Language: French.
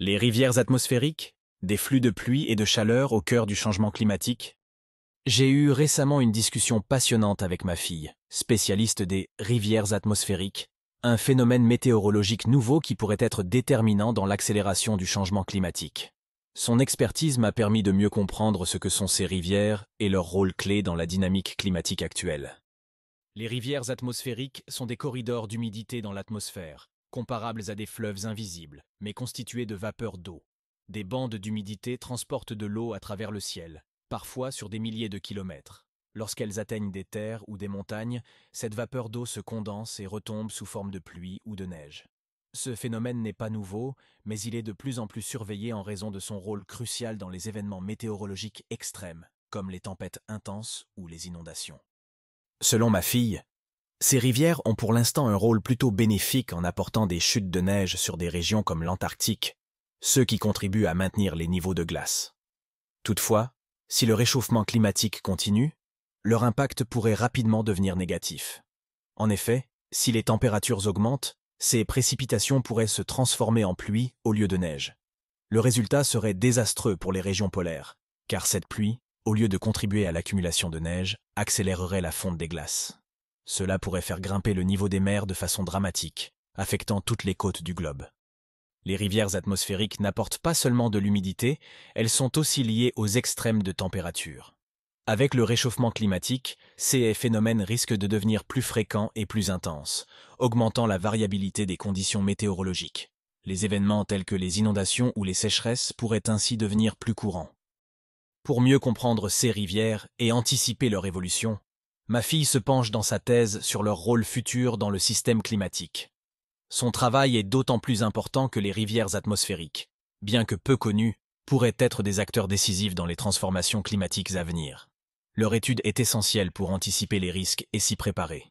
les rivières atmosphériques, des flux de pluie et de chaleur au cœur du changement climatique. J'ai eu récemment une discussion passionnante avec ma fille, spécialiste des rivières atmosphériques, un phénomène météorologique nouveau qui pourrait être déterminant dans l'accélération du changement climatique. Son expertise m'a permis de mieux comprendre ce que sont ces rivières et leur rôle clé dans la dynamique climatique actuelle. Les rivières atmosphériques sont des corridors d'humidité dans l'atmosphère, comparables à des fleuves invisibles, mais constitués de vapeurs d'eau. Des bandes d'humidité transportent de l'eau à travers le ciel, parfois sur des milliers de kilomètres. Lorsqu'elles atteignent des terres ou des montagnes, cette vapeur d'eau se condense et retombe sous forme de pluie ou de neige. Ce phénomène n'est pas nouveau, mais il est de plus en plus surveillé en raison de son rôle crucial dans les événements météorologiques extrêmes, comme les tempêtes intenses ou les inondations. Selon ma fille, ces rivières ont pour l'instant un rôle plutôt bénéfique en apportant des chutes de neige sur des régions comme l'Antarctique, ce qui contribue à maintenir les niveaux de glace. Toutefois, si le réchauffement climatique continue, leur impact pourrait rapidement devenir négatif. En effet, si les températures augmentent, ces précipitations pourraient se transformer en pluie au lieu de neige. Le résultat serait désastreux pour les régions polaires, car cette pluie, au lieu de contribuer à l'accumulation de neige, accélérerait la fonte des glaces. Cela pourrait faire grimper le niveau des mers de façon dramatique, affectant toutes les côtes du globe. Les rivières atmosphériques n'apportent pas seulement de l'humidité, elles sont aussi liées aux extrêmes de température. Avec le réchauffement climatique, ces phénomènes risquent de devenir plus fréquents et plus intenses, augmentant la variabilité des conditions météorologiques. Les événements tels que les inondations ou les sécheresses pourraient ainsi devenir plus courants. Pour mieux comprendre ces rivières et anticiper leur évolution, ma fille se penche dans sa thèse sur leur rôle futur dans le système climatique. Son travail est d'autant plus important que les rivières atmosphériques, bien que peu connues, pourraient être des acteurs décisifs dans les transformations climatiques à venir. Leur étude est essentielle pour anticiper les risques et s'y préparer.